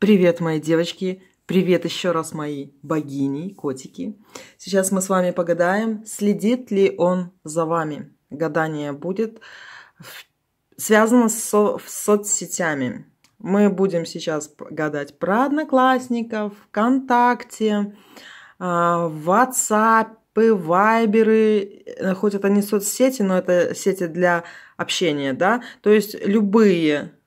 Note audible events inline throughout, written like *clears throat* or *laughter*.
Привет, мои девочки! Привет еще раз, мои богини, котики. Сейчас мы с вами погадаем, следит ли он за вами. Гадание будет связано с со... соцсетями. Мы будем сейчас гадать про одноклассников, ВКонтакте, WhatsApp, а, вайберы, э, хоть это не соцсети, но это сети для общения, да, то есть любые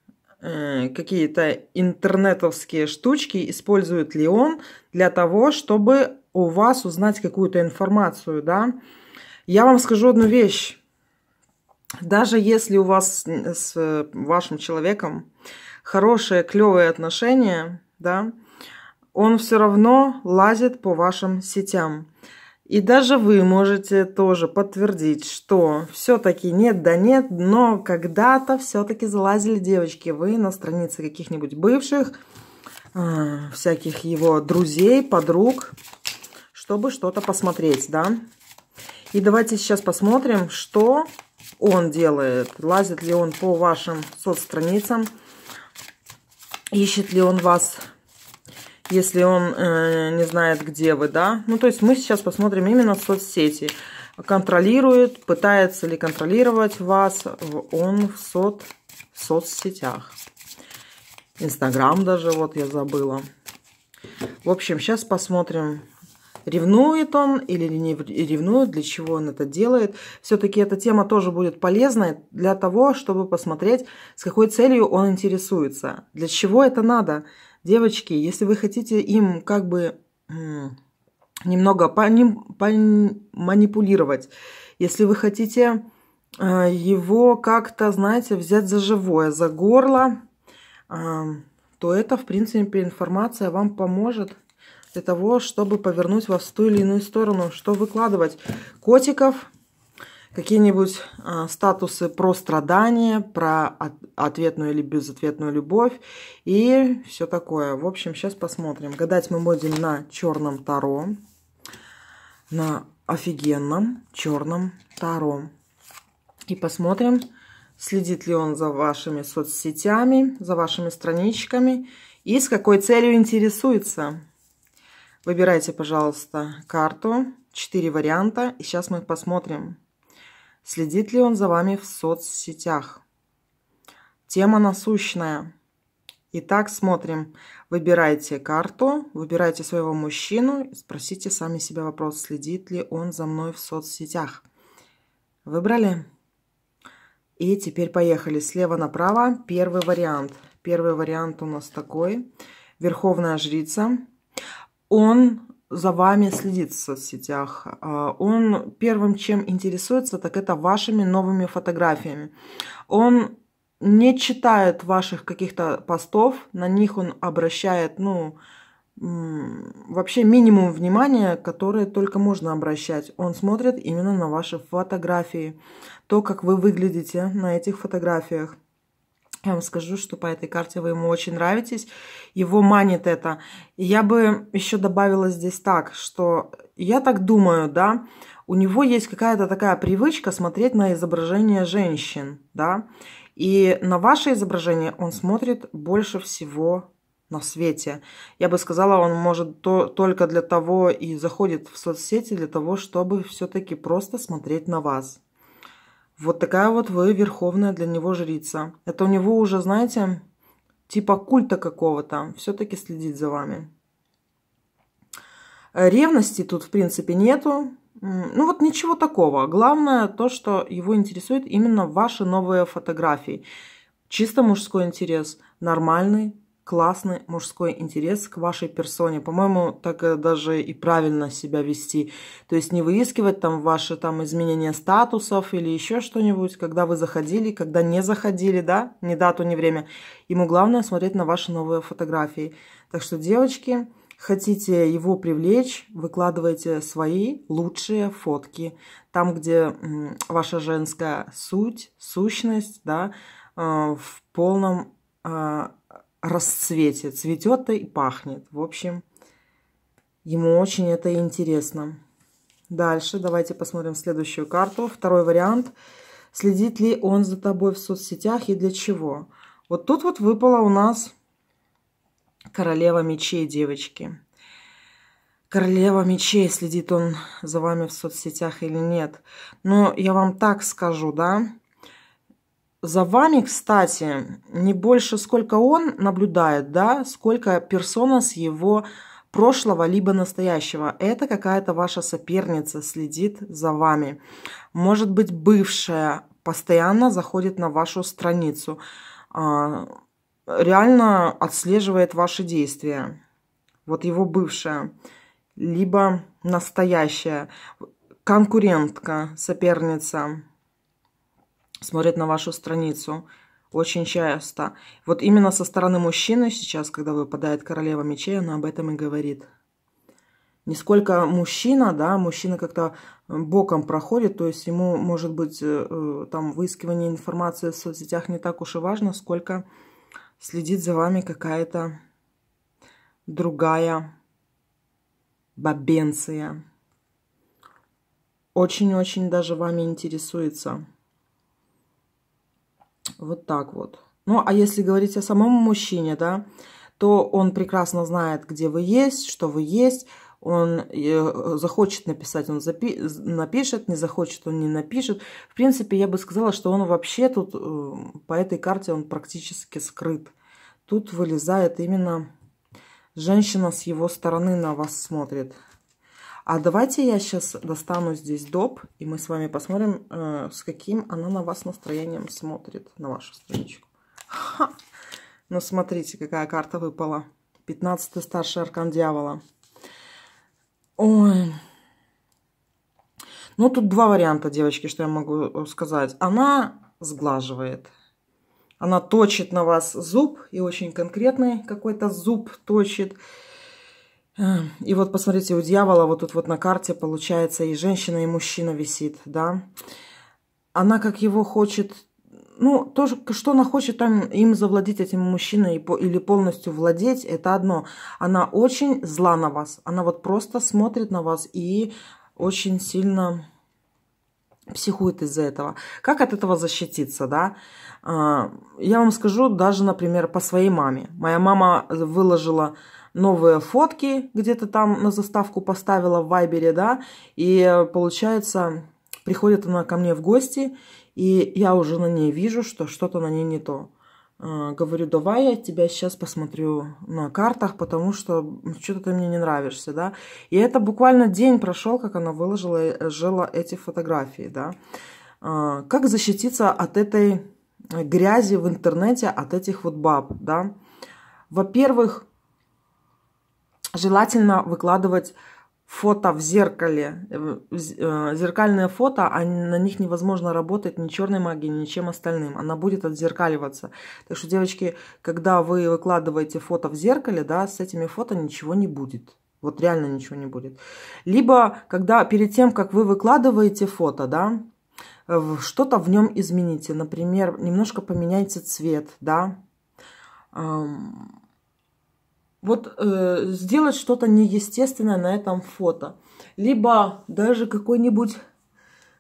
э, какие-то интернетовские штучки, использует ли он для того, чтобы у вас узнать какую-то информацию, да. Я вам скажу одну вещь. Даже если у вас с вашим человеком хорошие, клевые отношения, да, он все равно лазит по вашим сетям. И даже вы можете тоже подтвердить, что все-таки нет да нет, но когда-то все-таки залазили девочки. Вы на странице каких-нибудь бывших, э, всяких его друзей, подруг, чтобы что-то посмотреть, да? И давайте сейчас посмотрим, что он делает. Лазит ли он по вашим соцстраницам, ищет ли он вас если он э, не знает, где вы, да. Ну, то есть мы сейчас посмотрим именно соцсети. Контролирует, пытается ли контролировать вас он в, сот, в соцсетях. Инстаграм даже, вот я забыла. В общем, сейчас посмотрим, ревнует он или не ревнует, для чего он это делает. Все-таки эта тема тоже будет полезной для того, чтобы посмотреть, с какой целью он интересуется, для чего это надо – Девочки, если вы хотите им как бы немного манипулировать, если вы хотите э, его как-то, знаете, взять за живое, за горло, э, то это, в принципе, информация вам поможет для того, чтобы повернуть вас в ту или иную сторону, что выкладывать. Котиков какие-нибудь а, статусы про страдания, про ответную или безответную любовь и все такое. В общем, сейчас посмотрим. Гадать мы будем на черном таро, на офигенном черном таро. И посмотрим, следит ли он за вашими соцсетями, за вашими страничками и с какой целью интересуется. Выбирайте, пожалуйста, карту. Четыре варианта. И сейчас мы посмотрим, Следит ли он за вами в соцсетях? Тема насущная. Итак, смотрим. Выбирайте карту, выбирайте своего мужчину, спросите сами себя вопрос, следит ли он за мной в соцсетях. Выбрали? И теперь поехали слева направо. Первый вариант. Первый вариант у нас такой. Верховная жрица. Он за вами следит в соцсетях. А, он первым, чем интересуется, так это вашими новыми фотографиями. Он не читает ваших каких-то постов, на них он обращает, ну, вообще минимум внимания, которое только можно обращать. Он смотрит именно на ваши фотографии, то, как вы выглядите на этих фотографиях. Я вам скажу, что по этой карте вы ему очень нравитесь. Его манит это. я бы еще добавила здесь так, что я так думаю, да, у него есть какая-то такая привычка смотреть на изображение женщин, да. И на ваше изображение он смотрит больше всего на свете. Я бы сказала, он может то, только для того и заходит в соцсети, для того, чтобы все-таки просто смотреть на вас. Вот такая вот вы верховная для него жрица. Это у него уже, знаете, типа культа какого-то. Все-таки следит за вами. Ревности тут, в принципе, нету. Ну вот ничего такого. Главное то, что его интересует именно ваши новые фотографии. Чисто мужской интерес, нормальный, классный мужской интерес к вашей персоне. По-моему, так э, даже и правильно себя вести. То есть не выискивать там ваши там изменения статусов или еще что-нибудь, когда вы заходили, когда не заходили, да, ни дату, ни время. Ему главное смотреть на ваши новые фотографии. Так что, девочки, хотите его привлечь, выкладывайте свои лучшие фотки. Там, где ваша женская суть, сущность, да, э, в полном э, расцвете. Цветет и пахнет. В общем, ему очень это интересно. Дальше давайте посмотрим следующую карту. Второй вариант. Следит ли он за тобой в соцсетях и для чего? Вот тут вот выпала у нас королева мечей, девочки. Королева мечей, следит он за вами в соцсетях или нет. Но ну, я вам так скажу, да, за вами, кстати, не больше сколько он наблюдает, да, сколько персона с его прошлого либо настоящего. Это какая-то ваша соперница следит за вами. Может быть, бывшая постоянно заходит на вашу страницу, а, реально отслеживает ваши действия. Вот его бывшая, либо настоящая конкурентка, соперница смотрят на вашу страницу очень часто. Вот именно со стороны мужчины сейчас, когда выпадает королева мечей, она об этом и говорит. Не мужчина, да, мужчина как-то боком проходит, то есть ему, может быть, э, э, там выискивание информации в соцсетях не так уж и важно, сколько следит за вами какая-то другая бабенция. Очень-очень даже вами интересуется. Вот так вот. Ну, а если говорить о самом мужчине, да, то он прекрасно знает, где вы есть, что вы есть. Он э, захочет написать, он запи напишет, не захочет, он не напишет. В принципе, я бы сказала, что он вообще тут э, по этой карте он практически скрыт. Тут вылезает именно женщина с его стороны на вас смотрит. А давайте я сейчас достану здесь доп, и мы с вами посмотрим, э, с каким она на вас настроением смотрит, на вашу страничку. Ха! Ну, смотрите, какая карта выпала. 15-й старший аркан дьявола. Ой... Ну, тут два варианта, девочки, что я могу э, сказать. Она сглаживает. Она точит на вас зуб, и очень конкретный какой-то зуб точит. Эм, и вот посмотрите, у дьявола вот тут вот на карте получается и женщина, и мужчина висит, да. Она как его хочет, ну, то, что она хочет там им завладеть, этим мужчиной, или полностью владеть, это одно. Она очень зла на вас, она вот просто смотрит на вас и очень сильно психует из-за этого. Как от этого защититься, да? Э, я вам скажу даже, например, по своей маме. Моя мама выложила новые фотки где-то там на заставку поставила в Вайбере, да, и э, получается, приходит она ко мне в гости, и я уже на ней вижу, что что-то на ней не то. Э, говорю, давай я тебя сейчас посмотрю на картах, потому что ну, что-то ты мне не нравишься, да. И это буквально день прошел, как она выложила э, жила эти фотографии, да. Как защититься от этой грязи в интернете, от этих вот баб, да? Во-первых, желательно выкладывать фото в зеркале. Э, зеркальное фото, а на них невозможно работать ни черной магией, ни чем остальным. Она будет отзеркаливаться. Так что, девочки, когда вы выкладываете фото в зеркале, да, с этими фото ничего не будет. Вот реально ничего не будет. Либо, когда перед тем, как вы выкладываете фото, да, что-то в нем измените. Например, немножко поменяйте цвет, да, вот э, сделать что-то неестественное на этом фото. Либо даже какой-нибудь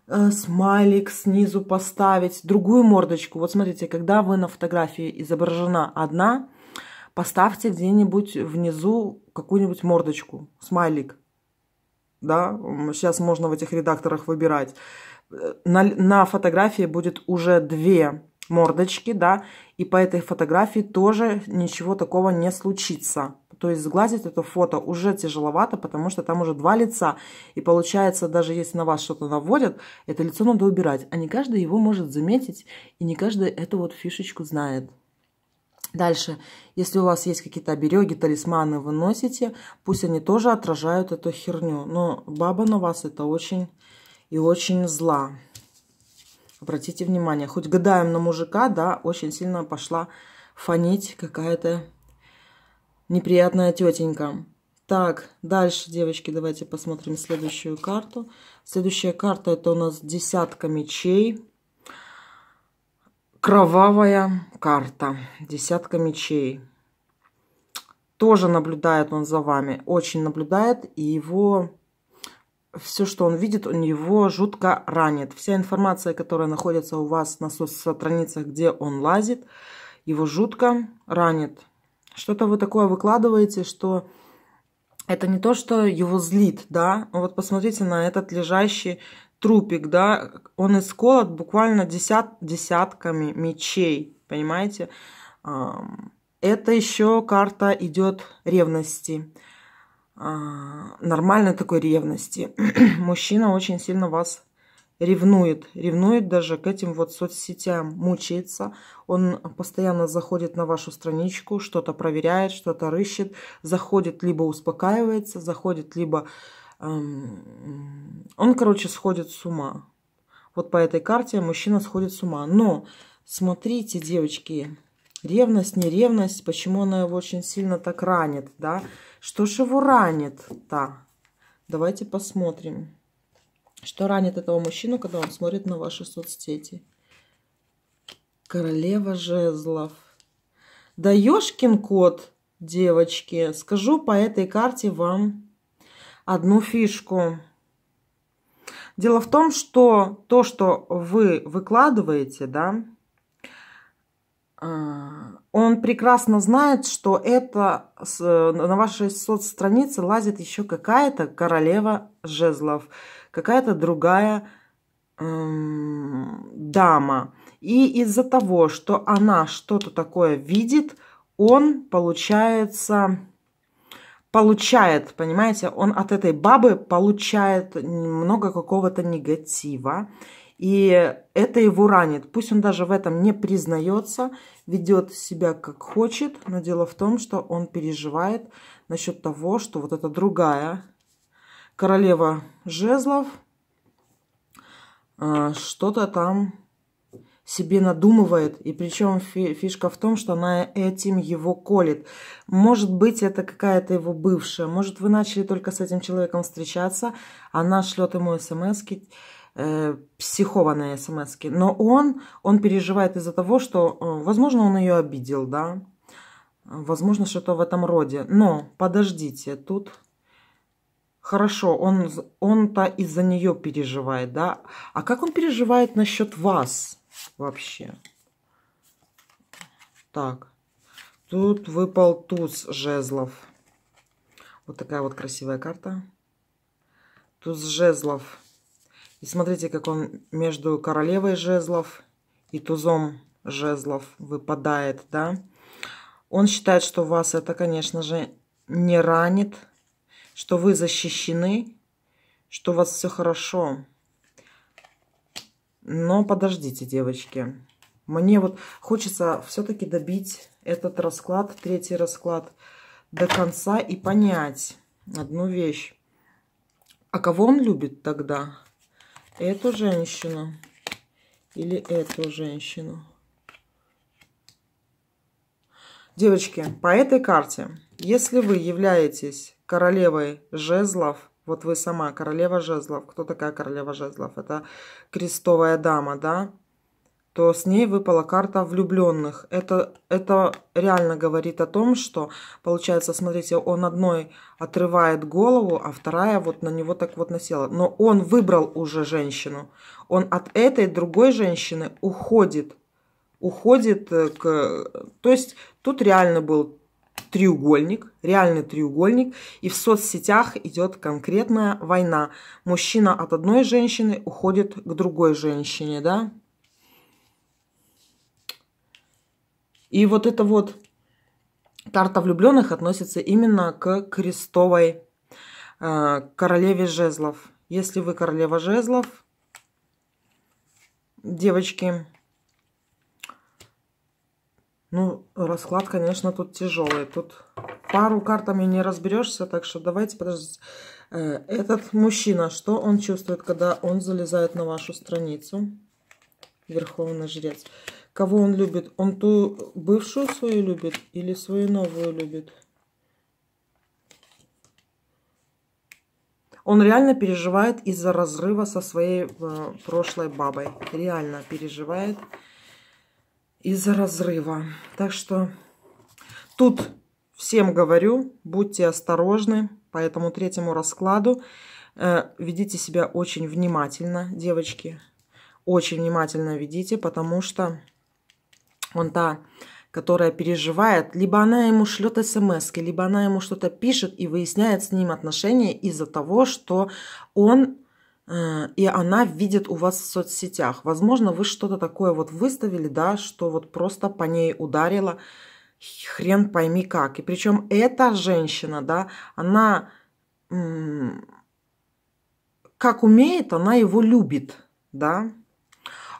э, смайлик снизу поставить, другую мордочку. Вот смотрите, когда вы на фотографии изображена одна, поставьте где-нибудь внизу какую-нибудь мордочку, смайлик. Да, сейчас можно в этих редакторах выбирать. Э, на, на фотографии будет уже две мордочки, да, и по этой фотографии тоже ничего такого не случится. То есть сглазить это фото уже тяжеловато, потому что там уже два лица. И получается, даже если на вас что-то наводят, это лицо надо убирать. А не каждый его может заметить, и не каждый эту вот фишечку знает. Дальше, если у вас есть какие-то обереги, талисманы вы носите, пусть они тоже отражают эту херню. Но баба на вас это очень и очень зла. Обратите внимание, хоть гадаем на мужика, да, очень сильно пошла фонить какая-то неприятная тетенька. Так, дальше, девочки, давайте посмотрим следующую карту. Следующая карта это у нас десятка мечей. Кровавая карта. Десятка мечей. Тоже наблюдает он за вами. Очень наблюдает. И его все, что он видит, у него жутко ранит. Вся информация, которая находится у вас на страницах, где он лазит, его жутко ранит. Что-то вы такое выкладываете, что это не то, что его злит, да. Вот посмотрите на этот лежащий трупик, да. Он исколот буквально десят, десятками мечей, понимаете? Это еще карта идет ревности. А, нормальной такой ревности. *clears throat* Мужчина очень сильно вас ревнует, ревнует даже к этим вот соцсетям, мучается. Он постоянно заходит на вашу страничку, что-то проверяет, что-то рыщет, заходит, либо успокаивается, заходит, либо... Эм... Он, короче, сходит с ума. Вот по этой карте мужчина сходит с ума. Но смотрите, девочки, Ревность, не ревность, почему она его очень сильно так ранит, да? Что же его ранит-то? Давайте посмотрим, что ранит этого мужчину, когда он смотрит на ваши соцсети. Королева жезлов. Да ёшкин кот, девочки, скажу по этой карте вам одну фишку. Дело в том, что то, что вы выкладываете, да, он прекрасно знает, что это на вашей соцстранице лазит еще какая-то королева жезлов, какая-то другая эм, дама. И из-за того, что она что-то такое видит, он, получается, получает, понимаете, он от этой бабы получает много какого-то негатива. И это его ранит. Пусть он даже в этом не признается, ведет себя как хочет, но дело в том, что он переживает насчет того, что вот эта другая королева жезлов а, что-то там себе надумывает. И причем фишка в том, что она этим его колет. Может быть, это какая-то его бывшая. Может, вы начали только с этим человеком встречаться. Она шлет ему смс э, психованные смс -ки. Но он, он переживает из-за того, что, э, возможно, он ее обидел, да. Возможно, что-то в этом роде. Но подождите, тут хорошо, он, он-то из-за нее переживает, да. А как он переживает насчет вас вообще? Так, тут выпал туз жезлов. Вот такая вот красивая карта. Туз жезлов. И смотрите, как он между королевой жезлов и тузом жезлов выпадает, да. Он считает, что вас это, конечно же, не ранит, что вы защищены, что у вас все хорошо. Но подождите, девочки. Мне вот хочется все-таки добить этот расклад, третий расклад, до конца и понять одну вещь. А кого он любит тогда? эту женщину или эту женщину. Девочки, по этой карте, если вы являетесь королевой жезлов, вот вы сама королева жезлов. Кто такая королева жезлов? Это крестовая дама, да? то с ней выпала карта влюбленных. Это, это реально говорит о том, что, получается, смотрите, он одной отрывает голову, а вторая вот на него так вот насела. Но он выбрал уже женщину. Он от этой другой женщины уходит. Уходит э, к... То есть тут реально был треугольник, реальный треугольник, и в соцсетях идет конкретная война. Мужчина от одной женщины уходит к другой женщине, да? И вот это вот Тарта влюбленных относится именно к крестовой э, королеве жезлов. Если вы королева жезлов, девочки, ну, расклад, конечно, тут тяжелый. Тут пару картами не разберешься, так что давайте подождите. Э, этот мужчина, что он чувствует, когда он залезает на вашу страницу? Верховный жрец. Кого он любит? Он ту бывшую свою любит или свою новую любит? Он реально переживает из-за разрыва со своей э, прошлой бабой. Реально переживает из-за разрыва. Так что тут всем говорю, будьте осторожны по этому третьему раскладу. Э, ведите себя очень внимательно, девочки. Очень внимательно ведите, потому что он та, которая переживает, либо она ему шлет смс, либо она ему что-то пишет и выясняет с ним отношения из-за того, что он э, и она видит у вас в соцсетях. Возможно, вы что-то такое вот выставили, да, что вот просто по ней ударило, хрен пойми как. И причем эта женщина, да, она как умеет, она его любит, да,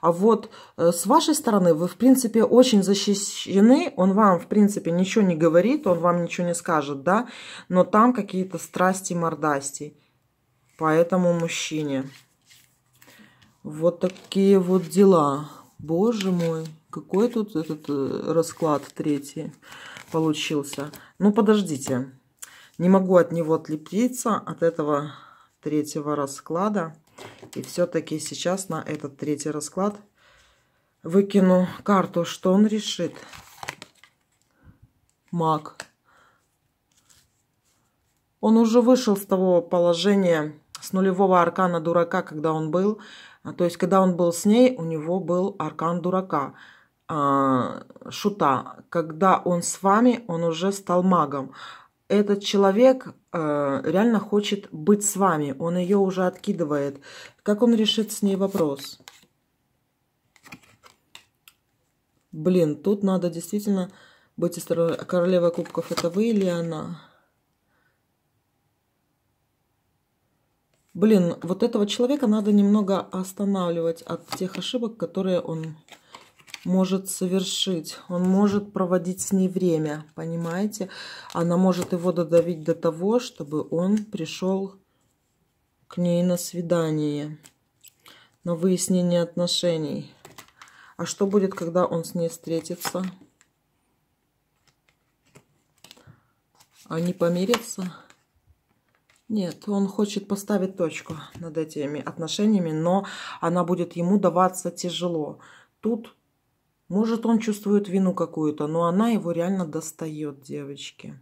а вот э, с вашей стороны вы, в принципе, очень защищены. Он вам, в принципе, ничего не говорит, он вам ничего не скажет, да? Но там какие-то страсти, мордасти по этому мужчине. Вот такие вот дела. Боже мой, какой тут этот э, расклад третий получился. Ну, подождите. Не могу от него отлепиться, от этого третьего расклада. И все-таки сейчас на этот третий расклад выкину карту, что он решит. Маг. Он уже вышел с того положения, с нулевого аркана дурака, когда он был. А, то есть, когда он был с ней, у него был аркан дурака, а, шута. Когда он с вами, он уже стал магом этот человек э, реально хочет быть с вами. Он ее уже откидывает. Как он решит с ней вопрос? Блин, тут надо действительно быть осторожным. Королева кубков это вы или она? Блин, вот этого человека надо немного останавливать от тех ошибок, которые он может совершить. Он может проводить с ней время, понимаете? Она может его додавить до того, чтобы он пришел к ней на свидание, на выяснение отношений. А что будет, когда он с ней встретится? Они помирятся? Нет, он хочет поставить точку над этими отношениями, но она будет ему даваться тяжело. Тут может, он чувствует вину какую-то, но она его реально достает, девочки.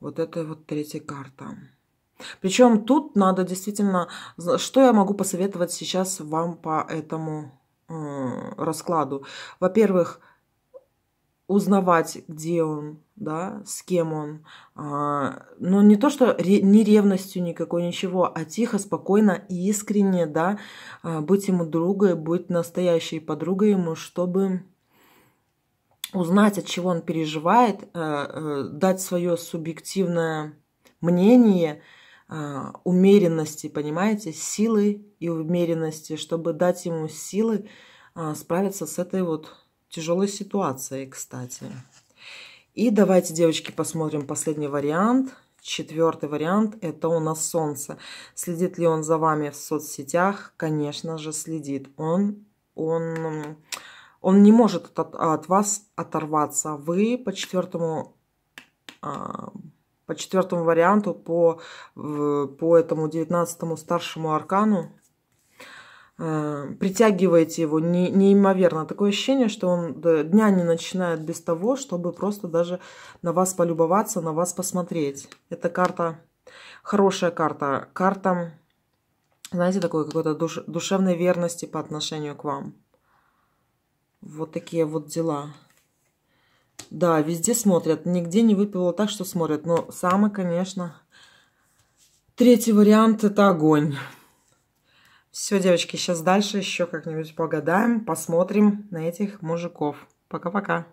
Вот это вот третья карта. Причем тут надо действительно... Что я могу посоветовать сейчас вам по этому э, раскладу? Во-первых, узнавать, где он, да, с кем он. А, но не то, что ре, не ревностью никакой, ничего, а тихо, спокойно и искренне, да, а, быть ему другой, быть настоящей подругой ему, чтобы узнать, от чего он переживает, а, а, дать свое субъективное мнение, а, умеренности, понимаете, силы и умеренности, чтобы дать ему силы а, справиться с этой вот тяжелой ситуацией, кстати. И давайте, девочки, посмотрим последний вариант. Четвертый вариант – это у нас Солнце. Следит ли он за вами в соцсетях? Конечно же, следит. Он, он, он не может от, от вас оторваться. Вы по четвертому, а, по четвертому варианту, по, по этому девятнадцатому старшему аркану, Э, притягиваете его не, неимоверно. Такое ощущение, что он дня не начинает без того, чтобы просто даже на вас полюбоваться, на вас посмотреть. Эта карта хорошая карта. Карта, знаете, такой какой-то душ, душевной верности по отношению к вам. Вот такие вот дела. Да, везде смотрят. Нигде не выпило так, что смотрят. Но самый, конечно, третий вариант – это огонь. Все, девочки, сейчас дальше еще как-нибудь погадаем, посмотрим на этих мужиков. Пока-пока.